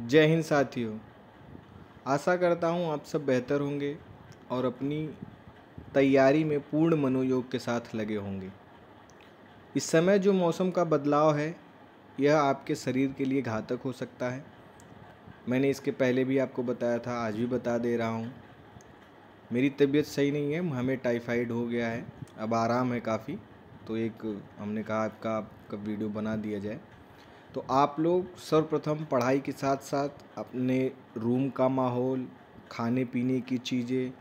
जय हिंद साथियों आशा करता हूँ आप सब बेहतर होंगे और अपनी तैयारी में पूर्ण मनोयोग के साथ लगे होंगे इस समय जो मौसम का बदलाव है यह आपके शरीर के लिए घातक हो सकता है मैंने इसके पहले भी आपको बताया था आज भी बता दे रहा हूँ मेरी तबीयत सही नहीं है हमें टाइफाइड हो गया है अब आराम है काफ़ी तो एक हमने कहा आपका आपका वीडियो बना दिया जाए तो आप लोग सर्वप्रथम पढ़ाई के साथ साथ अपने रूम का माहौल खाने पीने की चीज़ें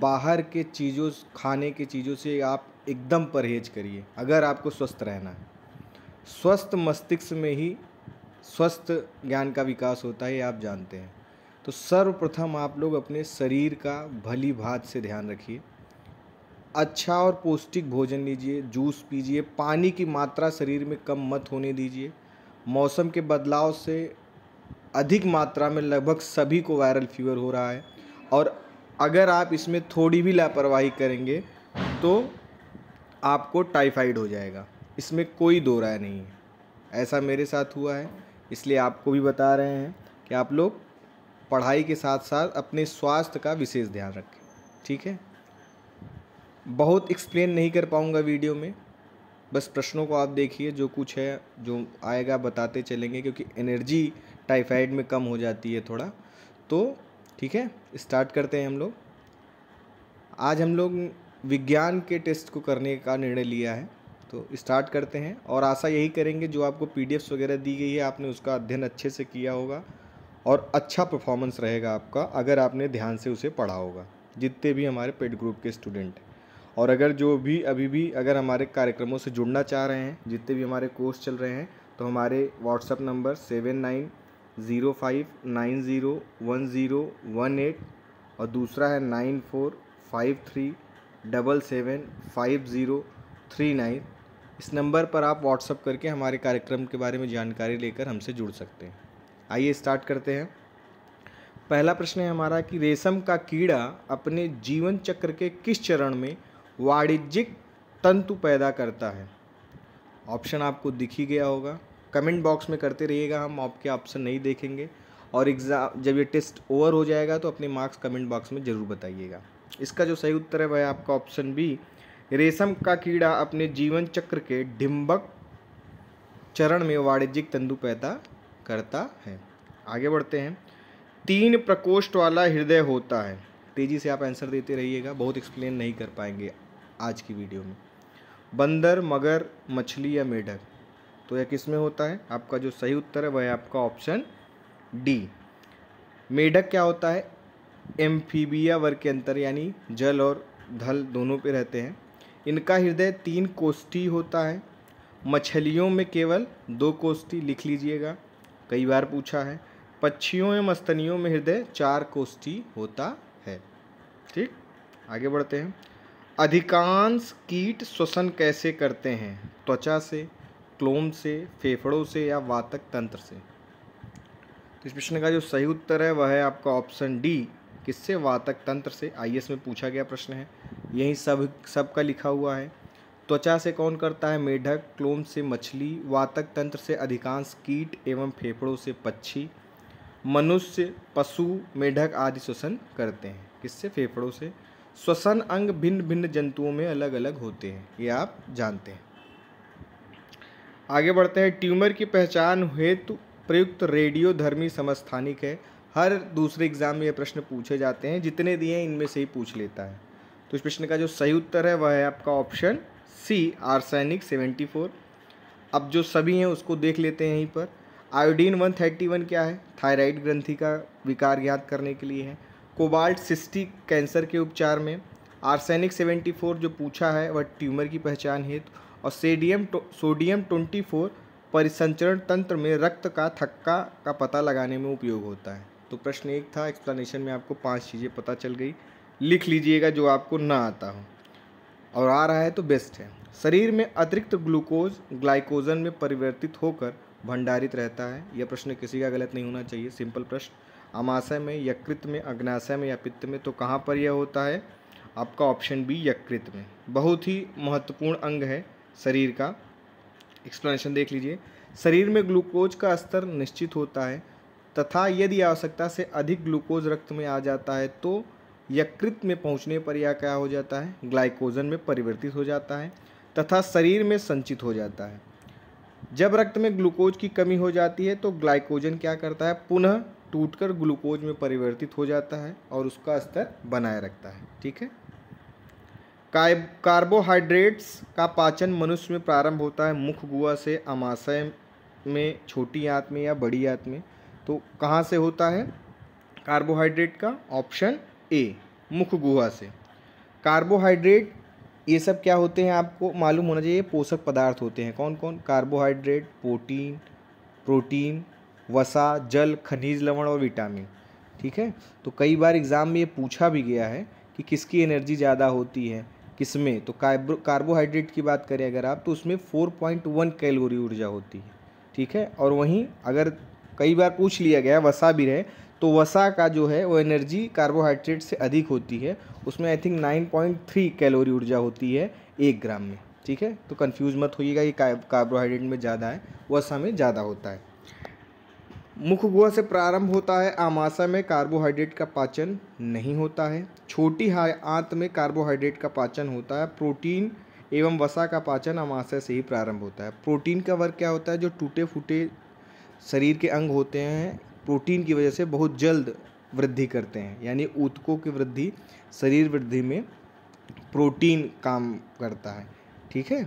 बाहर के चीज़ों खाने के चीज़ों से आप एकदम परहेज करिए अगर आपको स्वस्थ रहना है स्वस्थ मस्तिष्क में ही स्वस्थ ज्ञान का विकास होता है आप जानते हैं तो सर्वप्रथम आप लोग अपने शरीर का भली भात से ध्यान रखिए अच्छा और पौष्टिक भोजन लीजिए जूस पीजिए पानी की मात्रा शरीर में कम मत होने दीजिए मौसम के बदलाव से अधिक मात्रा में लगभग सभी को वायरल फीवर हो रहा है और अगर आप इसमें थोड़ी भी लापरवाही करेंगे तो आपको टाइफाइड हो जाएगा इसमें कोई दो राय नहीं है ऐसा मेरे साथ हुआ है इसलिए आपको भी बता रहे हैं कि आप लोग पढ़ाई के साथ साथ अपने स्वास्थ्य का विशेष ध्यान रखें ठीक है बहुत एक्सप्लेन नहीं कर पाऊँगा वीडियो में बस प्रश्नों को आप देखिए जो कुछ है जो आएगा बताते चलेंगे क्योंकि एनर्जी टाइफाइड में कम हो जाती है थोड़ा तो ठीक है स्टार्ट करते हैं हम लोग आज हम लोग विज्ञान के टेस्ट को करने का निर्णय लिया है तो स्टार्ट करते हैं और आशा यही करेंगे जो आपको पी वगैरह दी गई है आपने उसका अध्ययन अच्छे से किया होगा और अच्छा परफॉर्मेंस रहेगा आपका अगर आपने ध्यान से उसे पढ़ा होगा जितने भी हमारे पेड ग्रुप के स्टूडेंट हैं और अगर जो भी अभी भी अगर हमारे कार्यक्रमों से जुड़ना चाह रहे हैं जितने भी हमारे कोर्स चल रहे हैं तो हमारे WhatsApp number seven nine zero five nine zero one zero one eight और दूसरा है nine four five three double seven five zero three nine इस नंबर पर आप व्हाट्सअप करके हमारे कार्यक्रम के बारे में जानकारी लेकर हमसे जुड़ सकते हैं आइए स्टार्ट करते हैं पहला प्रश्न है हमारा कि रेशम का कीड़ा अपने जीवन चक्र के किस चरण में वाणिज्यिक तंतु पैदा करता है ऑप्शन आपको दिख ही गया होगा कमेंट बॉक्स में करते रहिएगा हम आपके ऑप्शन नहीं देखेंगे और एग्ज़ाम जब ये टेस्ट ओवर हो जाएगा तो अपने मार्क्स कमेंट बॉक्स में ज़रूर बताइएगा इसका जो सही उत्तर है वह आपका ऑप्शन बी रेशम का कीड़ा अपने जीवन चक्र के डिम्बक चरण में वाणिज्यिक तंतु पैदा करता है आगे बढ़ते हैं तीन प्रकोष्ठ वाला हृदय होता है तेज़ी से आप आंसर देते रहिएगा बहुत एक्सप्लेन नहीं कर पाएंगे आज की वीडियो में बंदर मगर मछली या मेढक तो यह किस में होता है आपका जो सही उत्तर है वह है आपका ऑप्शन डी मेढक क्या होता है एम्फीबिया वर्ग के अंतर यानी जल और धल दोनों पे रहते हैं इनका हृदय तीन कोष्ठी होता है मछलियों में केवल दो कोष्ठी लिख लीजिएगा कई बार पूछा है पक्षियों एवं मस्तनियों में हृदय चार कोष्ठी होता है ठीक आगे बढ़ते हैं अधिकांश कीट श्वसन कैसे करते हैं त्वचा से क्लोम से फेफड़ों से या वातक तंत्र से तो इस प्रश्न का जो सही उत्तर है वह है आपका ऑप्शन डी किससे वातक तंत्र से आईएएस में पूछा गया प्रश्न है यही सब सबका लिखा हुआ है त्वचा से कौन करता है मेढक क्लोम से मछली वातक तंत्र से अधिकांश कीट एवं फेफड़ों से पक्षी मनुष्य पशु मेढक आदि श्वसन करते हैं किससे फेफड़ों से श्वसन अंग भिन्न भिन्न जंतुओं में अलग अलग होते हैं ये आप जानते हैं आगे बढ़ते हैं ट्यूमर की पहचान हेतु प्रयुक्त रेडियोधर्मी समस्थानिक है हर दूसरे एग्जाम में ये प्रश्न पूछे जाते हैं जितने दिए हैं इनमें से ही पूछ लेता है तो इस प्रश्न का जो सही उत्तर है वह है आपका option C arsenic seventy four अब जो सभी हैं उसको देख लेते हैं यहीं पर आयोडीन वन थर्टी वन क्या है थायराइड ग्रंथि का विकार ज्ञात करने के लिए है कोबाल्ट सिस्टी कैंसर के उपचार में आर्सेनिक 74 जो पूछा है वह ट्यूमर की पहचान हेतु और सेडियम सोडियम 24 परिसंचरण तंत्र में रक्त का थक्का का पता लगाने में उपयोग होता है तो प्रश्न एक था एक्सप्लेनेशन में आपको पांच चीज़ें पता चल गई लिख लीजिएगा जो आपको ना आता हो और आ रहा है तो बेस्ट है शरीर में अतिरिक्त ग्लूकोज ग्लाइकोजन में परिवर्तित होकर भंडारित रहता है यह प्रश्न किसी का गलत नहीं होना चाहिए सिंपल प्रश्न अमाशय में यकृत में अग्नाशय में या पित्त में तो कहाँ पर यह होता है आपका ऑप्शन बी यकृत में बहुत ही महत्वपूर्ण अंग है शरीर का एक्सप्लेनेशन देख लीजिए शरीर में ग्लूकोज का स्तर निश्चित होता है तथा यदि आवश्यकता से अधिक ग्लूकोज रक्त में आ जाता है तो यकृत में पहुंचने पर यह क्या हो जाता है ग्लाइकोजन में परिवर्तित हो जाता है तथा शरीर में संचित हो जाता है जब रक्त में ग्लूकोज की कमी हो जाती है तो ग्लाइकोजन क्या करता है पुनः टूटकर ग्लूकोज में परिवर्तित हो जाता है और उसका स्तर बनाए रखता है ठीक है कार्बोहाइड्रेट्स का पाचन मनुष्य में प्रारंभ होता है मुख गुआ से अमाशय में छोटी आंत में या बड़ी आंत में तो कहाँ से होता है कार्बोहाइड्रेट का ऑप्शन ए मुख गुहा से कार्बोहाइड्रेट ये सब क्या होते हैं आपको मालूम होना चाहिए पोषक पदार्थ होते हैं कौन कौन कार्बोहाइड्रेट प्रोटीन प्रोटीन वसा जल खनिज लवण और विटामिन ठीक है तो कई बार एग्ज़ाम में ये पूछा भी गया है कि किसकी एनर्जी ज़्यादा होती है किसमें तो कार्बोहाइड्रेट की बात करें अगर आप तो उसमें 4.1 कैलोरी ऊर्जा होती है ठीक है और वहीं अगर कई बार पूछ लिया गया वसा भी रहे तो वसा का जो है वो एनर्जी कार्बोहाइड्रेट से अधिक होती है उसमें आई थिंक 9.3 कैलोरी ऊर्जा होती है एक ग्राम में ठीक है तो कन्फ्यूज़ मत होइएगा ये कार्बोहाइड्रेट में ज़्यादा है वसा में ज़्यादा होता है मुख गुहा से प्रारंभ होता है आमाशय में कार्बोहाइड्रेट का पाचन नहीं होता है छोटी आंत में कार्बोहाइड्रेट का पाचन होता है प्रोटीन एवं वसा का पाचन आमाशय से ही प्रारंभ होता है प्रोटीन का वर्ग क्या होता है जो टूटे फूटे शरीर के अंग होते हैं प्रोटीन की वजह से बहुत जल्द वृद्धि करते हैं यानी ऊतकों की वृद्धि शरीर वृद्धि में प्रोटीन काम करता है ठीक है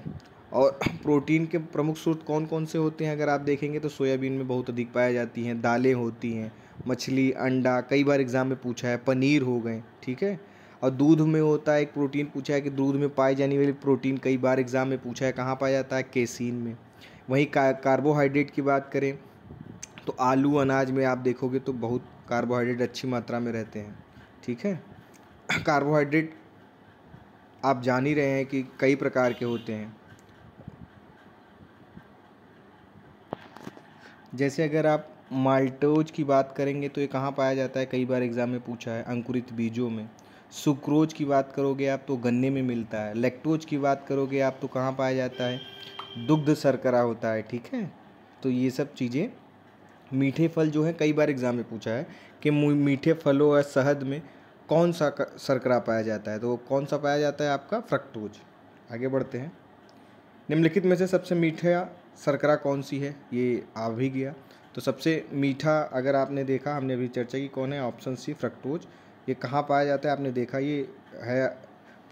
और प्रोटीन के प्रमुख स्रोत कौन कौन से होते हैं अगर आप देखेंगे तो सोयाबीन में बहुत अधिक पाया जाती हैं दालें होती हैं मछली अंडा कई बार एग्ज़ाम में पूछा है पनीर हो गए ठीक है और दूध में होता है एक प्रोटीन पूछा है कि दूध में पाए जाने वाली प्रोटीन कई बार एग्ज़ाम में पूछा है कहाँ पाया जाता है केसिन में वहीं का, कार्बोहाइड्रेट की बात करें तो आलू अनाज में आप देखोगे तो बहुत कार्बोहाइड्रेट अच्छी मात्रा में रहते हैं ठीक है कार्बोहाइड्रेट आप जान ही रहे हैं कि कई प्रकार के होते हैं जैसे अगर आप माल्टोज की बात करेंगे तो ये कहाँ पाया जाता है कई बार एग्ज़ाम में पूछा है अंकुरित बीजों में सुक्रोज की बात करोगे आप तो गन्ने में मिलता है लेक्टोज की बात करोगे आप तो कहाँ पाया जाता है दुग्ध शर्करा होता है ठीक है तो ये सब चीज़ें मीठे फल जो है कई बार एग्ज़ाम में पूछा है कि मीठे फलों या शहद में कौन सा शर्करा पाया जाता है तो कौन सा पाया जाता है आपका फ्रक्टोज आगे बढ़ते हैं निम्नलिखित में से सबसे मीठा शर्करा कौन सी है ये आ भी गया तो सबसे मीठा अगर आपने देखा हमने अभी चर्चा की कौन है ऑप्शन सी फ्रक्टोज ये कहाँ पाया जाता है आपने देखा ये है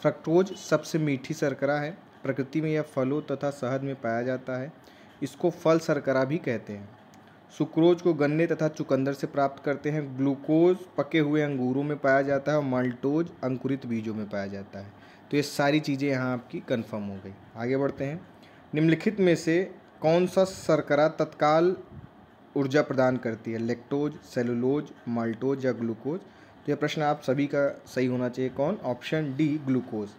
फ्रक्टोज सबसे मीठी शर्करा है प्रकृति में यह फलों तथा शहद में पाया जाता है इसको फल शर्करा भी कहते हैं सुक्रोज को गन्ने तथा चुकंदर से प्राप्त करते हैं ग्लूकोज पके हुए अंगूरों में पाया जाता है और माल्टोज अंकुरित बीजों में पाया जाता है तो ये सारी चीज़ें यहाँ आपकी कन्फर्म हो गई आगे बढ़ते हैं निम्नलिखित में से कौन सा शर्करा तत्काल ऊर्जा प्रदान करती है लेक्टोज सेलुलोज माल्टोज या ग्लूकोज तो यह प्रश्न आप सभी का सही होना चाहिए कौन ऑप्शन डी ग्लूकोज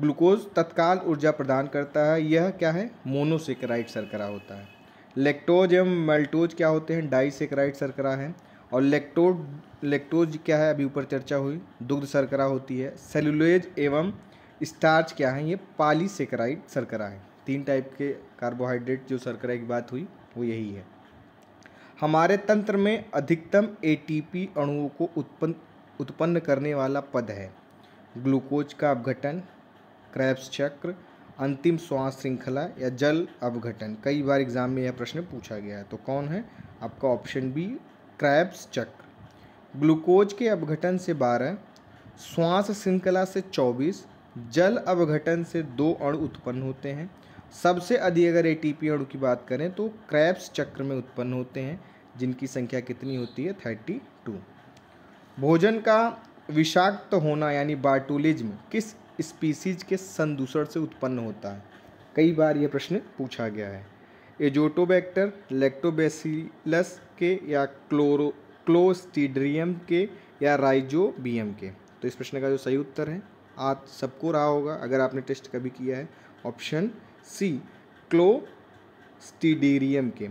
ग्लूकोज तत्काल ऊर्जा प्रदान करता है यह क्या है मोनोसेकेराइड सरकरा होता है लेक्टोज एवं मल्टोज क्या होते हैं डाईसेकेराइड सरकरा है और लेक्टोड लेक्टोज क्या है अभी ऊपर चर्चा हुई दुग्ध सरकरा होती है सेलुलोज एवं स्टार्च क्या है ये पालीसेकेराइड सरकरा है तीन टाइप के कार्बोहाइड्रेट जो सरकरा की बात हुई वो यही है हमारे तंत्र में अधिकतम एटीपी अणुओं को उत्पन्न उत्पन्न करने वाला पद है ग्लूकोज का अपघटन क्रैप्स चक्र अंतिम श्वास श्रृंखला या जल अपघटन कई बार एग्जाम में यह प्रश्न पूछा गया है तो कौन है आपका ऑप्शन बी क्रैप्स चक्र ग्लूकोज के अपघटन से बारह श्वास श्रृंखला से चौबीस जल अवघटन से दो अणु उत्पन्न होते हैं सबसे अधिक अगर एटीपी अणु की बात करें तो क्रैप्स चक्र में उत्पन्न होते हैं जिनकी संख्या कितनी होती है थर्टी टू भोजन का विषाक्त होना यानी बार्टोलिज्म किस स्पीसीज के संदूषण से उत्पन्न होता है कई बार यह प्रश्न पूछा गया है एजोटोबैक्टर लेक्टोबेसिलस के या क्लोरो क्लोस्टिड्रियम के या राइजोबियम के तो इस प्रश्न का जो सही उत्तर है आप सबको रहा होगा अगर आपने टेस्ट कभी किया है ऑप्शन सी क्लोस्टिडीरियम के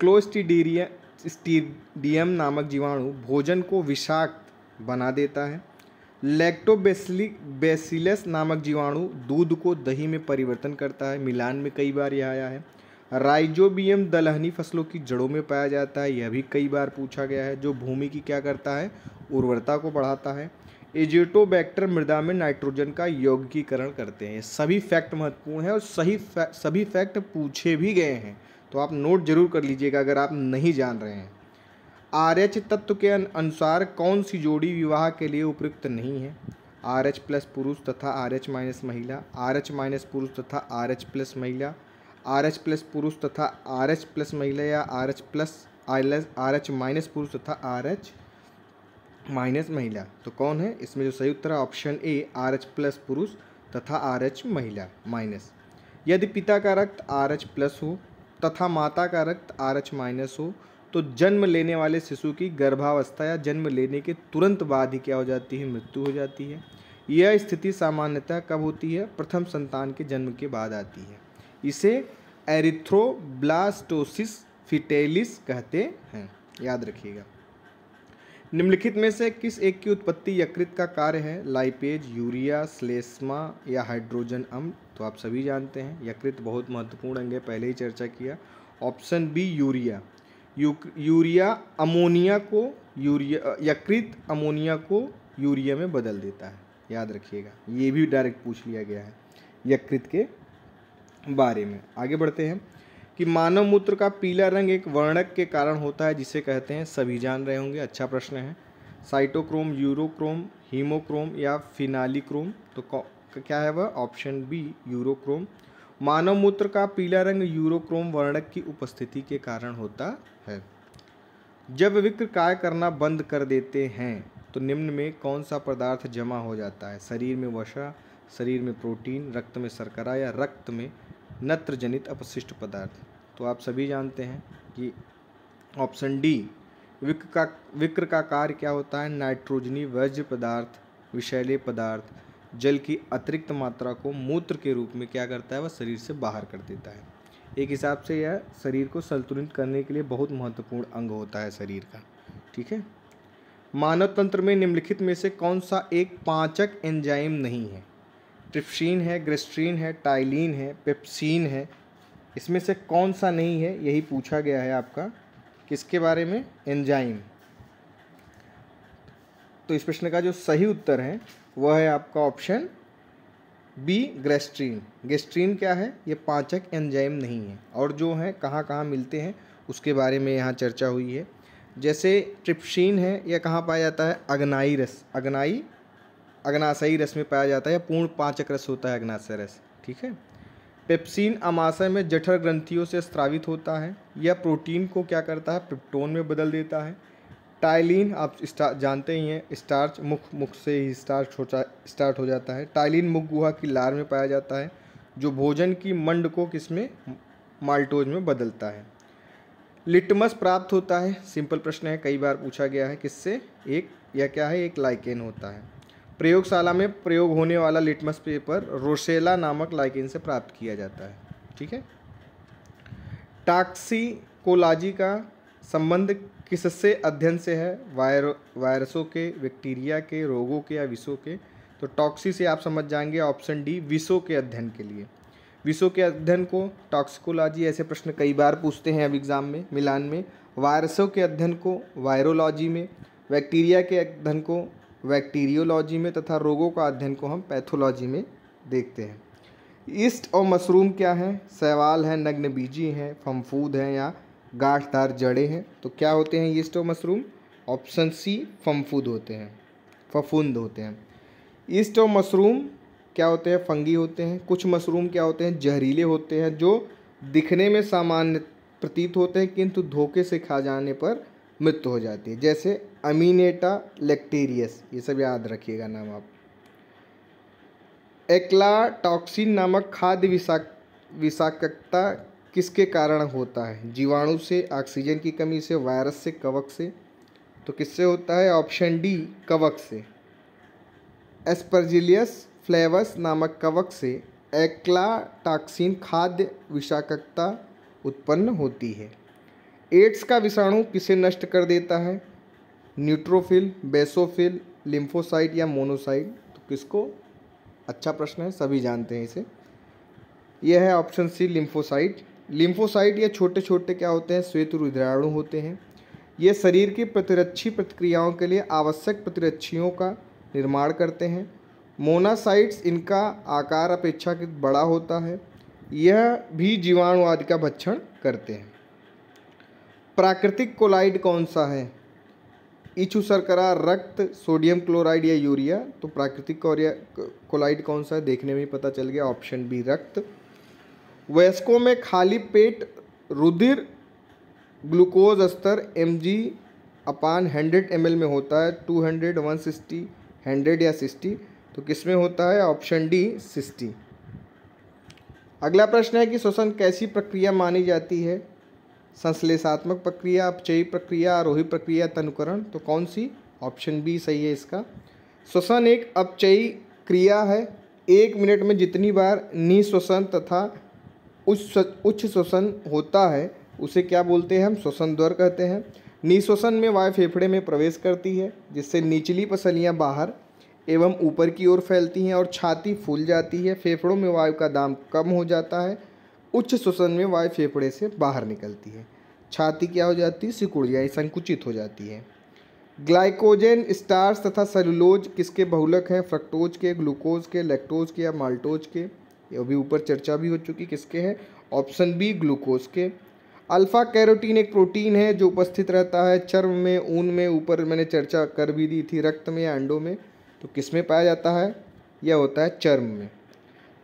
क्लोस्टिडीरियम स्टीडियम नामक जीवाणु भोजन को विषाक्त बना देता है बेसिलस नामक जीवाणु दूध को दही में परिवर्तन करता है मिलान में कई बार यह आया है राइजोबियम दलहनी फसलों की जड़ों में पाया जाता है यह भी कई बार पूछा गया है जो भूमि की क्या करता है उर्वरता को बढ़ाता है एजिटोबैक्टर मृदा में नाइट्रोजन का यौगिकीकरण करते हैं सभी फैक्ट महत्वपूर्ण है और सही फै सभी फैक्ट पूछे भी गए हैं तो आप नोट जरूर कर लीजिएगा अगर आप नहीं जान रहे हैं आर एच तत्व के अनुसार कौन सी जोड़ी विवाह के लिए उपयुक्त नहीं है आर एच प्लस पुरुष तथा आर एच माइनस महिला आर एच माइनस पुरुष तथा आर एच प्लस महिला आर एच प्लस पुरुष तथा आर एच प्लस महिला या R H plus R H minus पुरुष तथा आर एच माइनस महिला तो कौन है इसमें जो सही उत्तर है option A R H plus पुरुष तथा आर एच महिला माइनस यदि पिता का रक्त आर एच प्लस हो तथा माता का रक्त आर एच माइनस हो तो जन्म लेने वाले शिशु की गर्भावस्था या जन्म लेने के तुरंत बाद ही क्या हो जाती है मृत्यु हो जाती है यह स्थिति सामान्यतः कब होती है प्रथम संतान के जन्म के बाद आती है इसे एरिथ्रोब्लास्टोसिस फिटेलिस कहते हैं याद रखिएगा निम्नलिखित में से किस एक की उत्पत्ति यकृत का कार्य है लाइपेज यूरिया स्लेस्मा या हाइड्रोजन अम्ल तो आप सभी जानते हैं यकृत बहुत महत्वपूर्ण अंग है पहले ही चर्चा किया ऑप्शन बी यूरिया यू, यूरिया अमोनिया को यूरिया यकृत अमोनिया को यूरिया में बदल देता है याद रखिएगा ये भी डायरेक्ट पूछ लिया गया है यकृत के बारे में आगे बढ़ते हैं कि मानव मूत्र का पीला रंग एक वर्णक के कारण होता है जिसे कहते हैं सभी जान रहे होंगे अच्छा प्रश्न है साइटोक्रोम यूरोक्रोम हीमोक्रोम या फिनालीक्रोम तो क्या है वह ऑप्शन बी यूरोक्रोम मानव मूत्र का पीला रंग यूरोक्रोम वर्णक की उपस्थिति के कारण होता है जब विक्र काय करना बंद कर देते हैं तो निम्न में कौन सा पदार्थ जमा हो जाता है शरीर में वसा शरीर में प्रोटीन रक्त में शर्करा या रक्त में नत्रजनित अपशिष्ट पदार्थ तो आप सभी जानते हैं कि ऑप्शन डी विक्र का विक्र का कार्य क्या होता है नाइट्रोजनी वर्ज्य पदार्थ विषैले पदार्थ जल की अतिरिक्त मात्रा को मूत्र के रूप में क्या करता है वह शरीर से बाहर कर देता है एक हिसाब से यह शरीर को संतुलित करने के लिए बहुत महत्वपूर्ण अंग होता है शरीर का ठीक है मानव तंत्र में निम्नलिखित में से कौन सा एक पाचक एंजाइम नहीं है ट्रिप्सिन है ग्रेस्ट्रीन है टाइलिन है पेप्सिन है इसमें से कौन सा नहीं है यही पूछा गया है आपका किसके बारे में एंजाइम तो इस प्रश्न का जो सही उत्तर है वह है आपका ऑप्शन बी ग्रेस्ट्रीन गेस्ट्रीन क्या है ये पाचक एंजाइम नहीं है और जो है कहाँ कहाँ मिलते हैं उसके बारे में यहाँ चर्चा हुई है जैसे ट्रिप्शीन है यह कहाँ पाया जाता है अग्नाई रस अग्नाई अग्नाशयी रस में पाया जाता है पूर्ण पाचक रस होता है अग्नाशय रस ठीक है पेप्सिन अमाशय में जठर ग्रंथियों से स्त्रावित होता है यह प्रोटीन को क्या करता है पिप्टोन में बदल देता है टाइलिन आप जानते ही हैं स्टार्च मुख मुख से ही स्टार्च हो स्टार्ट हो जाता है टाइलिन मुख गुहा की लार में पाया जाता है जो भोजन की मंड को किसमें माल्टोज में बदलता है लिटमस प्राप्त होता है सिंपल प्रश्न है कई बार पूछा गया है किससे एक या क्या है एक लाइकेन होता है प्रयोगशाला में प्रयोग होने वाला लिटमस पेपर रोसेला नामक लाइकिन से प्राप्त किया जाता है ठीक है टाक्सिकोलॉजी का संबंध किससे अध्ययन से है वायर वायरसों के बैक्टीरिया के रोगों के या विषों के तो टॉक्सी से आप समझ जाएंगे ऑप्शन डी विषों के अध्ययन के लिए विषों के अध्ययन को टॉक्सिकोलॉजी ऐसे प्रश्न कई बार पूछते हैं अब एग्ज़ाम में मिलान में वायरसों के अध्ययन को वायरोलॉजी में बैक्टीरिया के अध्ययन को बैक्टीरियोलॉजी में तथा रोगों का अध्ययन को हम पैथोलॉजी में देखते हैं ईस्ट और मशरूम क्या हैं सवाल हैं नग्न बीजी हैं फमफूद हैं या गाठदार जड़े हैं तो क्या होते हैं ईस्ट और मशरूम ऑप्शन सी फमफूद होते हैं फफूंद होते हैं ईस्ट और मशरूम क्या होते हैं फंगी होते हैं कुछ मशरूम क्या होते हैं जहरीले होते हैं जो दिखने में सामान्य प्रतीत होते हैं किंतु धोखे से खा जाने पर मृत्यु हो जाती है जैसे अमीनेटा लेक्टेरियस ये सब याद रखिएगा नाम आप एक्लाटॉक्सिन नामक खाद्य विषाक विषाक्तता किसके कारण होता है जीवाणु से ऑक्सीजन की कमी से वायरस से कवक से तो किससे होता है ऑप्शन डी कवक से एस्पर्जिलियस फ्लेवस नामक कवक से एक्लाटॉक्सिन खाद्य विषाक्तता उत्पन्न होती है एड्स का विषाणु किसे नष्ट कर देता है न्यूट्रोफिल बेसोफिल लिम्फोसाइट या मोनोसाइट तो किसको अच्छा प्रश्न है सभी जानते हैं इसे यह है ऑप्शन सी लिम्फोसाइट लिम्फोसाइट या छोटे छोटे क्या होते हैं श्वेत रुद्राणु होते हैं ये शरीर की प्रतिरक्षी प्रतिक्रियाओं के लिए आवश्यक प्रतिरक्षियों का निर्माण करते हैं मोनासाइट्स इनका आकार अपेक्षाकृत बड़ा होता है यह भी जीवाणु आदि का भक्षण करते हैं प्राकृतिक कोलाइड कौन सा है इचू सरकरा रक्त सोडियम क्लोराइड या यूरिया तो प्राकृतिक कोलाइड कौन सा है देखने में पता चल गया ऑप्शन बी रक्त वयस्कों में खाली पेट रुधिर ग्लूकोज स्तर M G upon hundred M में होता है two hundred one sixty hundred या सिक्सटी तो किस में होता है ऑप्शन डी सिक्सटी अगला प्रश्न है कि श्वसन कैसी प्रक्रिया मानी जाती है संश्लेषात्मक प्रक्रिया अपचयी प्रक्रिया आरोही प्रक्रिया तनुकरण तो कौन सी ऑप्शन बी सही है इसका श्वसन एक अपचयी क्रिया है एक मिनट में जितनी बार निश्वसन तथा उच्च श्वसन होता है उसे क्या बोलते हैं हम श्वसन द्वर कहते हैं निश्वसन में वायु फेफड़े में प्रवेश करती है जिससे निचली पसलियाँ बाहर एवं ऊपर की ओर फैलती हैं और छाती फूल जाती है फेफड़ों में वायु का दाम कम हो जाता है उच्च श्वसन में वायु फेफड़े से बाहर निकलती है छाती क्या हो जाती है सिकुड़ जाए संकुचित हो जाती है ग्लाइकोजन स्टार्स तथा सेलुलोज किसके बहुलक हैं फ्रक्टोज के ग्लूकोज के लेक्टोज के या माल्टोज के ये भी ऊपर चर्चा भी हो चुकी किसके हैं ऑप्शन बी ग्लूकोज के अल्फ़ा कैरोटीन एक प्रोटीन है जो उपस्थित रहता है चर्म में ऊन में ऊपर मैंने चर्चा कर भी दी थी रक्त में या अंडों में तो किस में पाया जाता है यह होता है चर्म में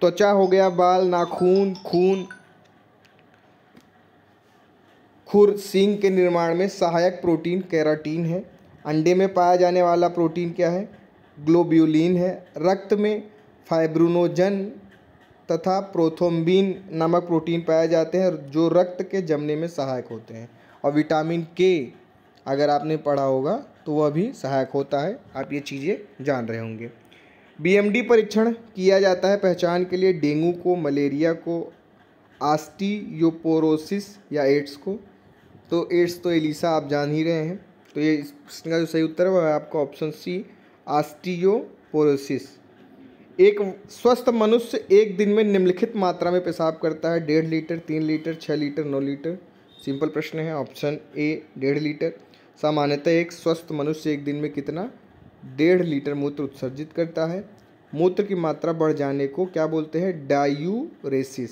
त्वचा हो गया बाल नाखून खून खुर सींग के निर्माण में सहायक प्रोटीन कैराटीन है अंडे में पाया जाने वाला प्रोटीन क्या है ग्लोब्यूलिन है रक्त में फाइब्रोनोजन तथा प्रोथोम्बिन नामक प्रोटीन पाए जाते हैं जो रक्त के जमने में सहायक होते हैं और विटामिन के अगर आपने पढ़ा होगा तो वह भी सहायक होता है आप ये चीज़ें जान रहे होंगे बीएमडी परीक्षण किया जाता है पहचान के लिए डेंगू को मलेरिया को आस्टीयोपोरोसिस या एड्स को तो एड्स तो एलिसा आप जान ही रहे हैं तो ये इस प्रश्न का जो सही उत्तर है वह है आपका ऑप्शन सी आस्टियोपोरोसिस एक स्वस्थ मनुष्य एक दिन में निम्नलिखित मात्रा में पेशाब करता है डेढ़ लीटर तीन लीटर छः लीटर नौ लीटर सिंपल प्रश्न है ऑप्शन ए डेढ़ लीटर सामान्यतः एक स्वस्थ मनुष्य एक दिन में कितना डेढ़ लीटर मूत्र उत्सर्जित करता है मूत्र की मात्रा बढ़ जाने को क्या बोलते हैं डायूरेसिस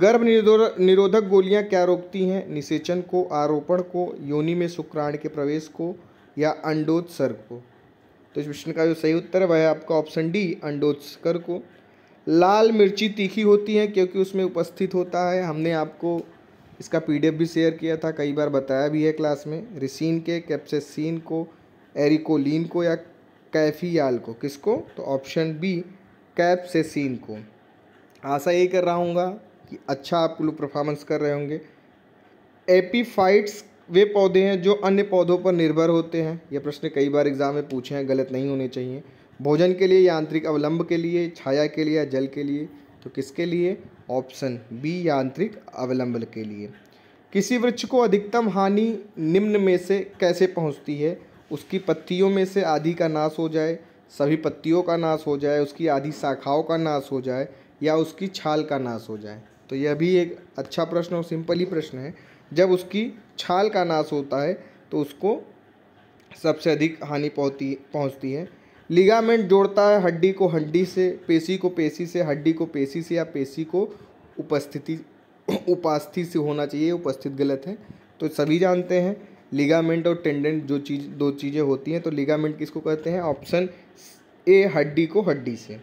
गर्भ निरोधक गोलियां क्या रोकती हैं निषेचन को आरोपण को योनि में शुक्राण के प्रवेश को या अंडोत्सर्ग को तो इस प्रश्न का जो सही उत्तर है वह है आपका ऑप्शन डी अंडोत्सर्ग को लाल मिर्ची तीखी होती है क्योंकि उसमें उपस्थित होता है हमने आपको इसका पीडीएफ भी शेयर किया था कई बार बताया भी है क्लास में रिसीन के कैप्सेसिन को एरिकोलिन को या कैफियाल को किसको तो ऑप्शन बी कैप्सेसिन से सीन को आशा यही कर रहा हूँ कि अच्छा आप लोग परफॉर्मेंस कर रहे होंगे एपीफाइट्स वे पौधे हैं जो अन्य पौधों पर निर्भर होते हैं यह प्रश्न कई बार एग्जाम में पूछे हैं गलत नहीं होने चाहिए भोजन के लिए यांत्रिक अवलंब के लिए छाया के लिए या जल के लिए तो किसके लिए ऑप्शन बी यांत्रिक अवलंब के लिए किसी वृक्ष को अधिकतम हानि निम्न में से कैसे पहुंचती है उसकी पत्तियों में से आधी का नाश हो जाए सभी पत्तियों का नाश हो जाए उसकी आधी शाखाओं का नाश हो जाए या उसकी छाल का नाश हो जाए तो यह भी एक अच्छा प्रश्न और सिंपल ही प्रश्न है जब उसकी छाल का नाश होता है तो उसको सबसे अधिक हानि पहुँचती पहुँचती है लिगामेंट जोड़ता है हड्डी को हड्डी से पेशी को पेशी से हड्डी को पेशी से या पेशी को उपस्थिति उपास्थि से होना चाहिए उपस्थित गलत है तो सभी जानते हैं लिगामेंट और टेंडेंट जो चीज़ दो चीज़ें होती हैं तो लिगामेंट किसको कहते हैं ऑप्शन ए हड्डी को हड्डी से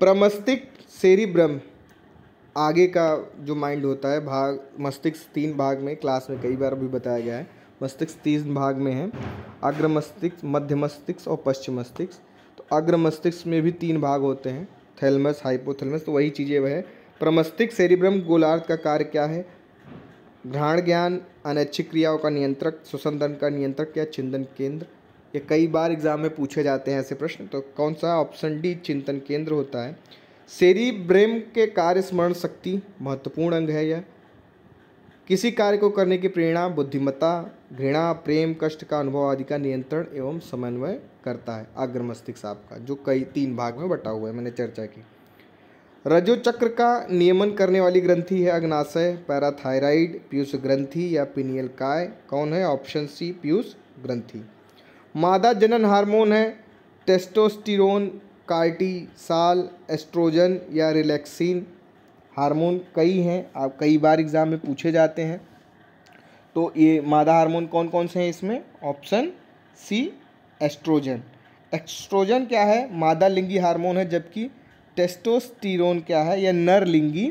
प्रमस्तिक सेरिब्रम आगे का जो माइंड होता है भाग मस्तिष्क तीन भाग में क्लास में कई बार भी बताया गया है मस्तिष्क तीन भाग में है अग्र मस्तिष्क मध्य मस्तिष्क और पश्चिम मस्तिष्क तो अग्र मस्तिष्क में भी तीन भाग होते हैं थैलमस हाइपोथैलमस तो वही चीज़ें वह है प्रमस्तिक सेरिब्रम गोलार्ध का कार्य क्या है घ्राण ज्ञान अनैच्छिक क्रियाओं का नियंत्रक सुसंदन का नियंत्रक या चिंतन केंद्र ये कई बार एग्जाम में पूछे जाते हैं ऐसे प्रश्न तो कौन सा ऑप्शन डी चिंतन केंद्र होता है सेरी ब्रेम के कार्य स्मरण शक्ति महत्वपूर्ण अंग है यह किसी कार्य को करने की प्रेरणा बुद्धिमत्ता घृणा प्रेम कष्ट का अनुभव आदि का नियंत्रण एवं समन्वय करता है अग्र मस्तिष्क आपका जो कई तीन भाग में बटा हुआ है मैंने चर्चा की रजो चक्र का नियमन करने वाली ग्रंथि है अग्नाशय पैराथायराइड पीयूष ग्रंथि या पिनियल काय कौन है ऑप्शन सी पीयूष ग्रंथि मादा जनन हार्मोन है टेस्टोस्टिरोन कार्टी साल एस्ट्रोजन या रिलैक्सिन हार्मोन कई हैं आप कई बार एग्ज़ाम में पूछे जाते हैं तो ये मादा हार्मोन कौन कौन से हैं इसमें ऑप्शन सी एस्ट्रोजन एस्ट्रोजन क्या है मादा लिंगी हार्मोन है जबकि टेस्टोस्टिरोन क्या है यह नरलिंगी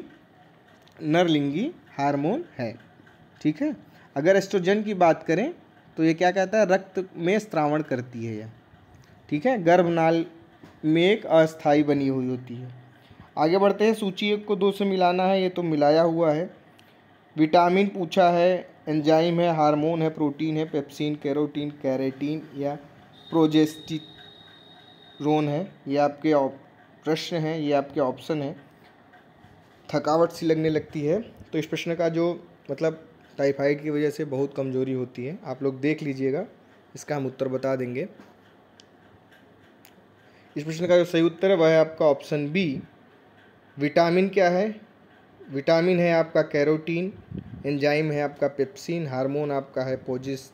नरलिंगी हार्मोन है ठीक है अगर एस्ट्रोजन की बात करें तो ये क्या कहता है रक्त में स्त्रावण करती है यह ठीक है गर्भनाल में एक अस्थाई बनी हुई होती है आगे बढ़ते हैं सूची एक को दो से मिलाना है ये तो मिलाया हुआ है विटामिन पूछा है एंजाइम है हार्मोन है प्रोटीन है पेप्सिन कैरोटीन कैरेटीन या प्रोजेस्टिरोन है ये आपके प्रश्न हैं ये आपके ऑप्शन हैं थकावट सी लगने लगती है तो इस प्रश्न का जो मतलब टाइफाइड की वजह से बहुत कमज़ोरी होती है आप लोग देख लीजिएगा इसका हम उत्तर बता देंगे इस प्रश्न का जो सही उत्तर है वह है आपका ऑप्शन बी विटामिन क्या है विटामिन है आपका कैरोटीन एंजाइम है आपका पेप्सिन हार्मोन आपका है पोजिस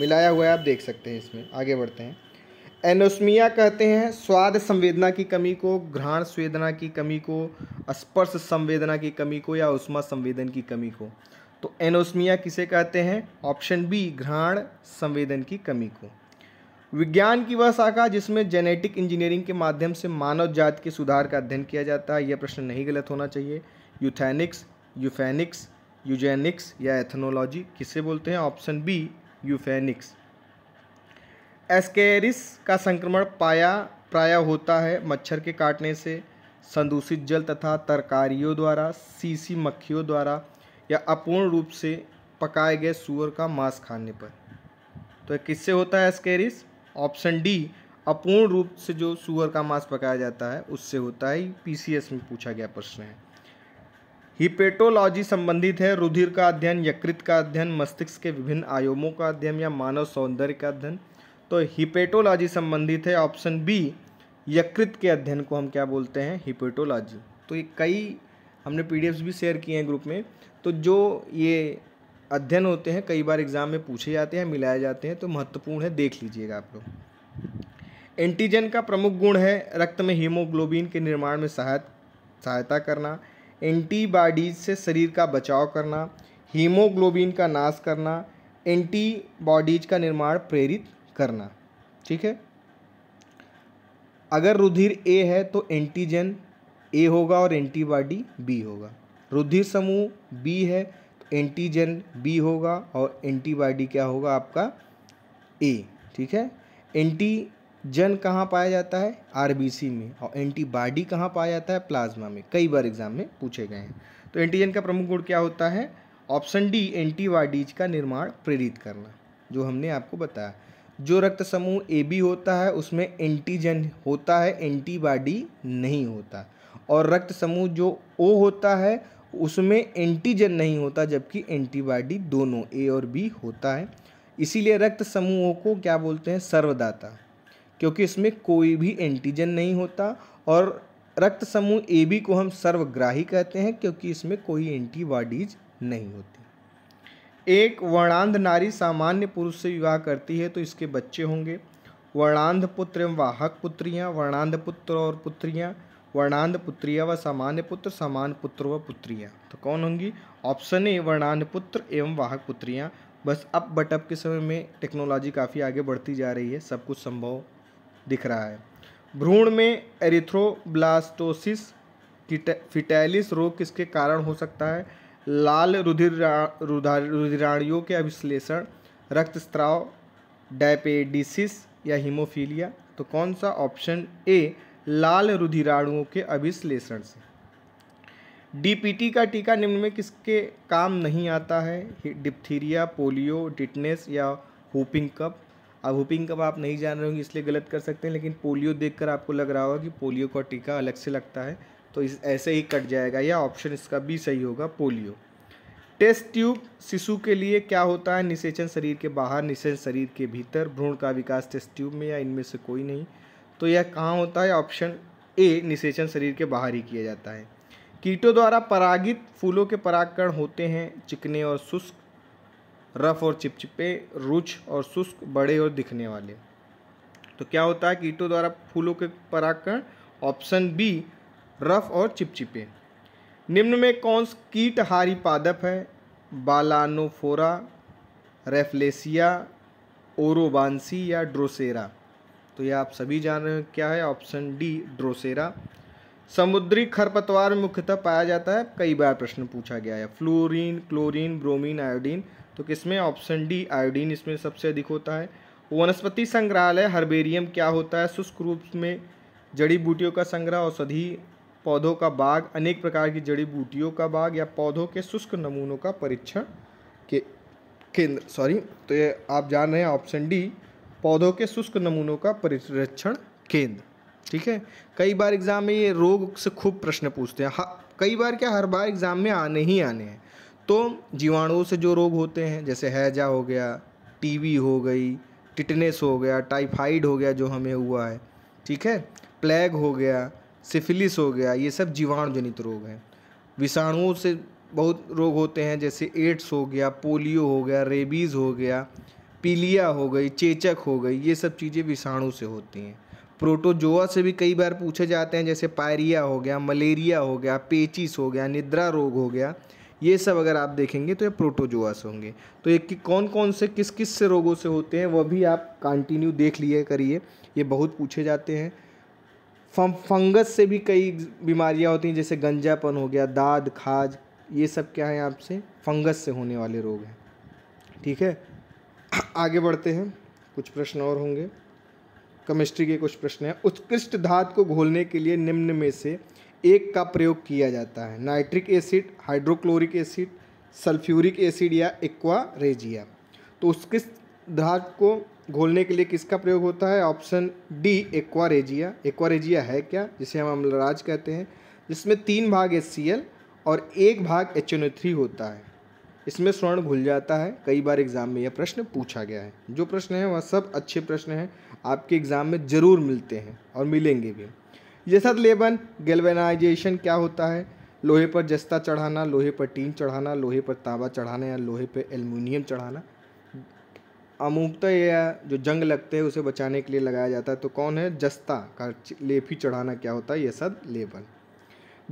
मिलाया हुआ है आप देख सकते हैं इसमें आगे बढ़ते हैं एनोस्मिया कहते हैं स्वाद संवेदना की कमी को घ्राण संवेदना की कमी को स्पर्श संवेदना की कमी को या उष्मा संवेदन की कमी को तो एनोस्मिया किसे कहते हैं ऑप्शन बी घ्राण संवेदन की कमी को विज्ञान की वह शाखा जिसमें जेनेटिक इंजीनियरिंग के माध्यम से मानव जात के सुधार का अध्ययन किया जाता है यह प्रश्न नहीं गलत होना चाहिए यूथेनिक्स यूफेनिक्स यूजेनिक्स या एथनोलॉजी किसे बोलते हैं ऑप्शन बी यूफेनिक्स एस्केरिस का संक्रमण पाया प्राय होता है मच्छर के काटने से संदूषित जल तथा तरकारियों द्वारा सीसी मक्खियों द्वारा या अपूर्ण रूप से पकाए गए सुअर का मांस खाने पर तो किससे होता है एस्केरिस ऑप्शन डी अपूर्ण रूप से जो सुअर का मांस पकाया जाता है उससे होता है पीसीएस में पूछा गया प्रश्न है हिपेटोलॉजी संबंधित है रुधिर का अध्ययन यकृत का अध्ययन मस्तिष्क के विभिन्न आयोमों का अध्ययन या मानव सौंदर्य का अध्ययन तो हिपेटोलॉजी संबंधित है ऑप्शन बी यकृत के अध्ययन को हम क्या बोलते हैं हिपेटोलॉजी तो ये कई हमने पी भी शेयर किए हैं ग्रुप में तो जो ये अध्ययन होते हैं कई बार एग्ज़ाम में पूछे जाते हैं मिलाए जाते हैं तो महत्वपूर्ण है देख लीजिएगा आप लोग एंटीजन का प्रमुख गुण है रक्त में हीमोग्लोबिन के निर्माण में सहाय सहायता करना एंटीबॉडीज से शरीर का बचाव करना हीमोग्लोबिन का नाश करना एंटीबॉडीज का निर्माण प्रेरित करना ठीक है अगर रुधिर ए है तो एंटीजन ए होगा और एंटीबॉडी बी होगा रुधिर समूह बी है तो एंटीजन बी होगा और एंटीबॉडी क्या होगा आपका ए ठीक है एंटीजन कहाँ पाया जाता है आरबीसी में और एंटीबॉडी कहाँ पाया जाता है प्लाज्मा में कई बार एग्जाम में पूछे गए हैं तो एंटीजन का प्रमुख गुण क्या होता है ऑप्शन डी एंटीबॉडीज का निर्माण प्रेरित करना जो हमने आपको बताया जो रक्त समूह ए बी होता है उसमें एंटीजन होता है एंटीबॉडी नहीं होता और रक्त समूह जो ओ होता है उसमें एंटीजन नहीं होता जबकि एंटीबॉडी दोनों ए और बी होता है इसीलिए रक्त समूहों को क्या बोलते हैं सर्वदाता क्योंकि इसमें कोई भी एंटीजन नहीं होता और रक्त समूह ए बी को हम सर्वग्राही कहते हैं क्योंकि इसमें कोई एंटीबॉडीज नहीं होती एक वर्णांध नारी सामान्य पुरुष से विवाह करती है तो इसके बच्चे होंगे वर्णांध पुत्र एवं वाहक पुत्रियाँ वर्णांध पुत्र और पुत्रियाँ वर्णांध पुत्रिया व सामान्य पुत्र समान पुत्र व पुत्रियाँ तो कौन होंगी ऑप्शन ए वर्णांध पुत्र एवं वाहक पुत्रियाँ बस अब बटअप के समय में टेक्नोलॉजी काफ़ी आगे बढ़ती जा रही है सब कुछ संभव दिख रहा है भ्रूण में एरिथ्रोब्लास्टोसिस फिटैलिस रोग किसके कारण हो सकता है लाल रुधिर रुधिराणियों के अविश्लेषण रक्तस्राव डायपेडिसिस या हीमोफीलिया तो कौन सा ऑप्शन ए लाल रुधिराणुओं के अभिश्लेषण से डीपीटी का टीका निम्न में किसके काम नहीं आता है डिप्थीरिया पोलियो टिटनेस या हुपिंग कप अब हुपिंग कप आप नहीं जान रहे होंगे इसलिए गलत कर सकते हैं लेकिन पोलियो देखकर आपको लग रहा होगा कि पोलियो का टीका अलग से लगता है तो इस ऐसे ही कट जाएगा या ऑप्शन इसका भी सही होगा पोलियो टेस्ट ट्यूब शिशु के लिए क्या होता है निषेचन शरीर के बाहर निषेचन शरीर के भीतर भ्रूण का विकास टेस्ट ट्यूब में या इनमें से कोई नहीं तो यह कहाँ होता है ऑप्शन ए निषेचन शरीर के बाहर ही किया जाता है कीटों द्वारा परागित फूलों के परागकण होते हैं चिकने और शुष्क रफ और चिपचिपे रुच और शुष्क बड़े और दिखने वाले तो क्या होता है कीटों द्वारा फूलों के परागकण ऑप्शन बी रफ और चिपचिपे निम्न में कौन कीट हारी पादप है बालानोफोरा रेफलेसिया ओरोबांसी या ड्रोसेरा तो यह आप सभी जान रहे हैं क्या है ऑप्शन डी ड्रोसेरा समुद्री खरपतवार मुख्यतः पाया जाता है कई बार प्रश्न पूछा गया है फ्लोरीन क्लोरीन ब्रोमीन आयोडीन तो किसमें ऑप्शन डी आयोडीन इसमें सबसे अधिक होता है वनस्पति संग्रहालय हर्बेरियम क्या होता है शुष्क रूप में जड़ी बूटियों का संग्रह औषधि पौधों का बाग अनेक प्रकार की जड़ी बूटियों का बाग या पौधों के शुष्क नमूनों का परीक्षण के केंद्र सॉरी तो ये आप जान रहे हैं ऑप्शन डी पौधों के शुष्क नमूनों का परीक्षण केंद्र ठीक है कई बार एग्जाम में ये रोग से खूब प्रश्न पूछते हैं हाँ, कई बार क्या हर बार एग्जाम में आने ही आने हैं तो जीवाणुओं से जो रोग होते हैं जैसे हैजा हो गया टीबी हो गई टिटनेस हो गया टाइफाइड हो गया जो हमें हुआ है ठीक है प्लेग हो गया सिफिलिस हो गया ये सब जीवाणु जनित रोग हैं विषाणुओं से बहुत रोग होते हैं जैसे एड्स हो गया पोलियो हो गया रेबीज़ हो गया पीलिया हो गई चेचक हो गई ये सब चीज़ें विषाणु से होती हैं प्रोटोजोआ से भी कई बार पूछे जाते हैं जैसे पायरिया हो गया मलेरिया हो गया पेचिस हो गया निद्रा रोग हो गया ये सब अगर आप देखेंगे तो ये प्रोटोजोआ से होंगे तो ये कौन कौन से किस किस से रोगों से होते हैं वह भी आप कंटिन्यू देख लिए करिए ये बहुत पूछे जाते हैं फंगस से भी कई बीमारियां होती हैं जैसे गंजापन हो गया दाद खाज ये सब क्या है आपसे फंगस से होने वाले रोग हैं ठीक है आगे बढ़ते हैं कुछ प्रश्न और होंगे केमिस्ट्री के कुछ प्रश्न हैं उत्कृष्ट धात को घोलने के लिए निम्न में से एक का प्रयोग किया जाता है nitric acid hydrochloric acid sulphuric acid या एक्वा रेजिया तो उत्कृष्ट धातु को घोलने के लिए किसका प्रयोग होता है ऑप्शन डी एक्वारेजिया एक्वारेजिया है क्या जिसे हम अम्लराज कहते हैं जिसमें तीन भाग एस और एक भाग एच होता है इसमें स्वर्ण घुल जाता है कई बार एग्जाम में यह प्रश्न पूछा गया है जो प्रश्न है वह सब अच्छे प्रश्न हैं आपके एग्जाम में ज़रूर मिलते हैं और मिलेंगे भी जैसा लेबन गेलवेनाइजेशन क्या होता है लोहे पर जस्ता चढ़ाना लोहे पर टीन चढ़ाना लोहे पर तांबा चढ़ाना या लोहे पर एल्यूमिनियम चढ़ाना अमूमता या जो जंग लगते हैं उसे बचाने के लिए लगाया जाता है तो कौन है जस्ता का लेफी चढ़ाना क्या होता है यह सब लेबल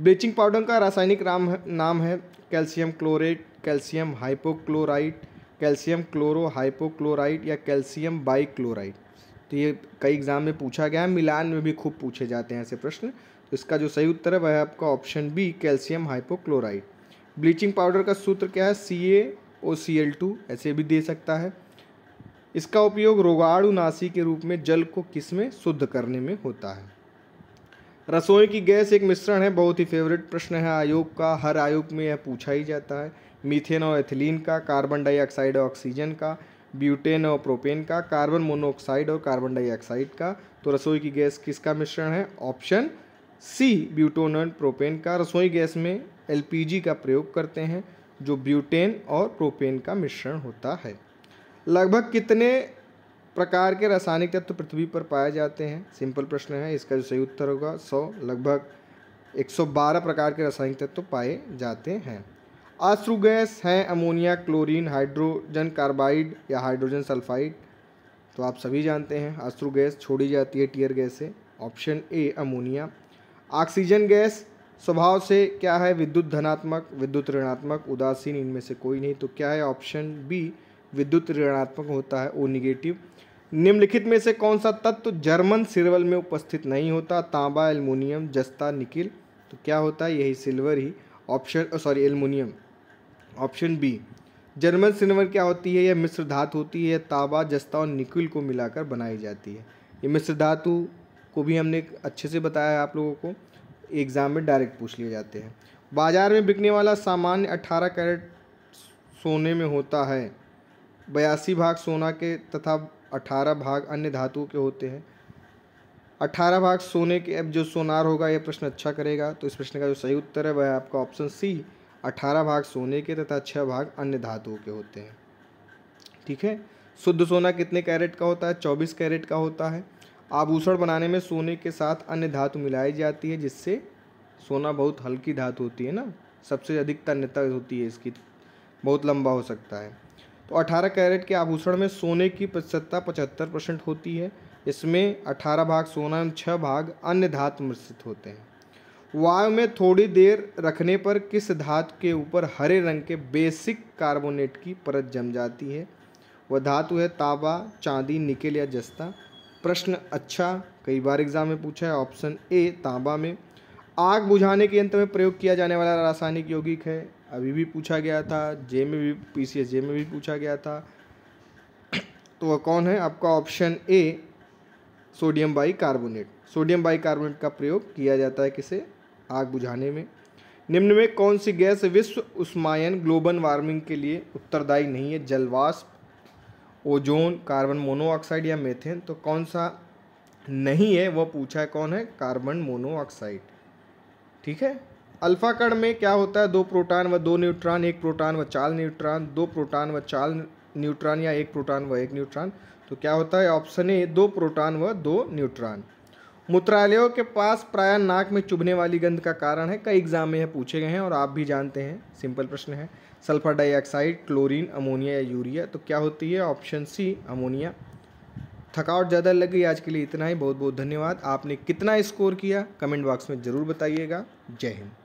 ब्लीचिंग पाउडर का रासायनिक नाम नाम है calcium chlorate calcium hypochloride calcium chloro hypochloride या कैल्शियम बाइक्लोराइट तो ये कई एग्जाम में पूछा गया है मिलान में भी खूब पूछे जाते हैं ऐसे प्रश्न तो इसका जो सही उत्तर है वह है आपका option B calcium hypochloride bleaching powder का सूत्र क्या है सी ए ओ सी एल टू ऐसे भी दे सकता है इसका उपयोग रोगाणुनाशी के रूप में जल को किस में शुद्ध करने में होता है रसोई की गैस एक मिश्रण है बहुत ही फेवरेट प्रश्न है आयोग का हर आयोग में यह पूछा ही जाता है मीथेन और एथिलीन का कार्बन डाइऑक्साइड और ऑक्सीजन का ब्यूटेन और प्रोपेन का कार्बन मोनोऑक्साइड और कार्बन डाइऑक्साइड का तो रसोई की गैस किसका मिश्रण है ऑप्शन सी ब्यूटोन प्रोपेन का रसोई गैस में एलपीजी का प्रयोग करते हैं जो ब्यूटेन और प्रोपेन का मिश्रण होता है लगभग कितने प्रकार के रासायनिक तत्व पृथ्वी पर पाए जाते हैं सिंपल प्रश्न है इसका जो सही उत्तर होगा सौ लगभग 112 प्रकार के रासायनिक तत्व पाए जाते हैं आश्रु गैस हैं अमोनिया क्लोरीन हाइड्रोजन कार्बाइड या हाइड्रोजन सल्फाइड तो आप सभी जानते हैं आश्रु गैस छोड़ी जाती है टीयर गैस से option A ammonia oxygen gas स्वभाव से क्या है विद्युत धनात्मक विद्युत ऋणात्मक उदासीन इनमें से कोई नहीं तो क्या है ऑप्शन बी विद्युत ऋणात्मक होता है ओ निगेटिव निम्नलिखित में से कौन सा तत्व तो जर्मन सिल्वर में उपस्थित नहीं होता तांबा एल्युमिनियम जस्ता निकिल तो क्या होता है यही सिल्वर ही option sorry aluminium option B German silver क्या होती है यह मिश्र धातु होती है तांबा जस्ता और निकिल को मिलाकर बनाई जाती है ये मिश्र धातु को भी हमने अच्छे से बताया है आप लोगों को एग्ज़ाम में डायरेक्ट पूछ लिए जाते हैं बाज़ार में बिकने वाला सामान्य अट्ठारह कैरेट सोने में होता है बयासी भाग सोना के तथा अठारह भाग अन्य धातुओं के होते हैं अठारह भाग सोने के अब जो सोनार होगा यह प्रश्न अच्छा करेगा तो इस प्रश्न का जो सही उत्तर है वह आपका ऑप्शन सी अठारह भाग सोने के तथा छः भाग अन्य धातुओं के होते हैं ठीक है शुद्ध सोना कितने कैरेट का होता है चौबीस कैरेट का होता है आभूषण बनाने में सोने के साथ अन्य धातु मिलाई जाती है जिससे सोना बहुत हल्की धातु होती है ना सबसे अधिक तन्यता होती है इसकी बहुत लंबा हो सकता है तो 18 कैरेट के आभूषण में सोने की सत्ता पचहत्तर परसेंट होती है इसमें 18 भाग सोना एवं छः भाग अन्य धातु मिश्रित होते हैं वायु में थोड़ी देर रखने पर किस धातु के ऊपर हरे रंग के बेसिक कार्बोनेट की परत जम जाती है वह धातु है तांबा चांदी निकेल या जस्ता प्रश्न अच्छा कई बार एग्जाम में पूछा है ऑप्शन ए तांबा में आग बुझाने के यंत्र में प्रयोग किया जाने वाला रासायनिक यौगिक है अभी भी पूछा गया था जे में भी पी सी एस जे में भी पूछा गया था तो वह कौन है आपका option A sodium bicarbonate sodium bicarbonate का प्रयोग किया जाता है किसे आग बुझाने में निम्न में कौन सी गैस विश्व उष्मायन ग्लोबल वार्मिंग के लिए उत्तरदायी नहीं है जलवाष्प ओजोन कार्बन मोनोऑक्साइड या मेथेन तो कौन सा नहीं है वह पूछा है कौन है कार्बन मोनोऑक्साइड ठीक है अल्फा कण में क्या होता है दो प्रोटॉन व दो न्यूट्रॉन एक प्रोटॉन व चार न्यूट्रॉन दो प्रोटॉन व चार न्यूट्रॉन या एक प्रोटॉन व एक न्यूट्रॉन तो क्या होता है ऑप्शन ए दो प्रोटॉन व दो न्यूट्रॉन मूत्रालयों के पास प्राय नाक में चुभने वाली गंध का कारण है कई एग्जाम में यह पूछे गए हैं और आप भी जानते हैं सिंपल प्रश्न है सल्फर डाइऑक्साइड क्लोरीन अमोनिया या यूरिया तो क्या होती है ऑप्शन सी अमोनिया थकावट ज़्यादा लग गई आज के लिए इतना ही बहुत बहुत धन्यवाद आपने कितना स्कोर किया कमेंट बॉक्स में ज़रूर बताइएगा जय हिंद